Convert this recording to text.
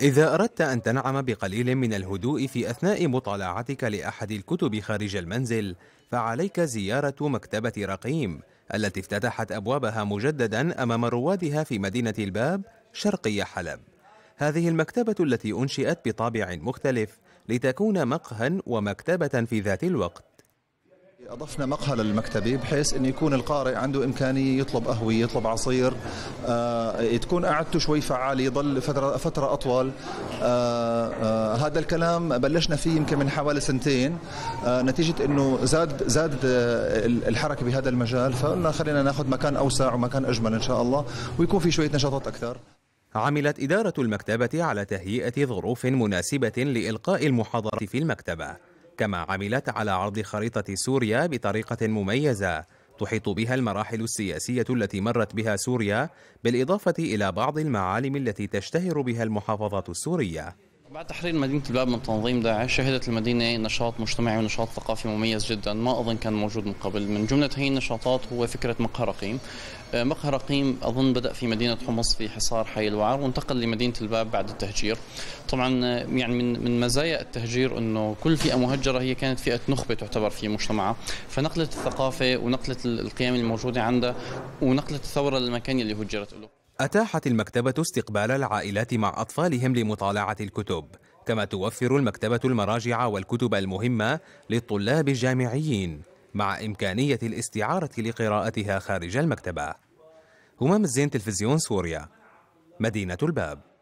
إذا أردت أن تنعم بقليل من الهدوء في أثناء مطالعتك لأحد الكتب خارج المنزل فعليك زيارة مكتبة رقيم التي افتتحت أبوابها مجددا أمام روادها في مدينة الباب شرقي حلب هذه المكتبة التي أنشئت بطابع مختلف لتكون مقهى ومكتبة في ذات الوقت أضفنا مقهى للمكتبي بحيث أن يكون القارئ عنده إمكانية يطلب قهوة يطلب عصير آه،, آه تكون قعدته شوي فعالة يضل فترة, فترة أطول آه آه هذا الكلام بلشنا فيه يمكن من حوالي سنتين آه نتيجة أنه زاد زاد آه، الحركة بهذا المجال فقلنا خلينا ناخذ مكان أوسع ومكان أجمل إن شاء الله ويكون في شوية نشاطات أكثر عملت إدارة المكتبة على تهيئة ظروف مناسبة لإلقاء المحاضرات في المكتبة كما عملت على عرض خريطة سوريا بطريقة مميزة تحيط بها المراحل السياسية التي مرت بها سوريا بالإضافة إلى بعض المعالم التي تشتهر بها المحافظات السورية بعد تحرير مدينة الباب من تنظيم داعش شهدت المدينة نشاط مجتمعي ونشاط ثقافي مميز جدا ما أظن كان موجود من قبل من جملة هي النشاطات هو فكرة مقهى رقيم آه، مقهى رقيم أظن بدأ في مدينة حمص في حصار حي الوعر وانتقل لمدينة الباب بعد التهجير طبعا آه، يعني من من مزايا التهجير أنه كل فئة مهجرة هي كانت فئة نخبة تعتبر في مجتمعها فنقلت الثقافة ونقلت القيم الموجودة عندها ونقلت الثورة للمكان اللي هجرت له أتاحت المكتبة استقبال العائلات مع أطفالهم لمطالعة الكتب كما توفر المكتبة المراجع والكتب المهمة للطلاب الجامعيين مع إمكانية الاستعارة لقراءتها خارج المكتبة همام الزين تلفزيون سوريا مدينة الباب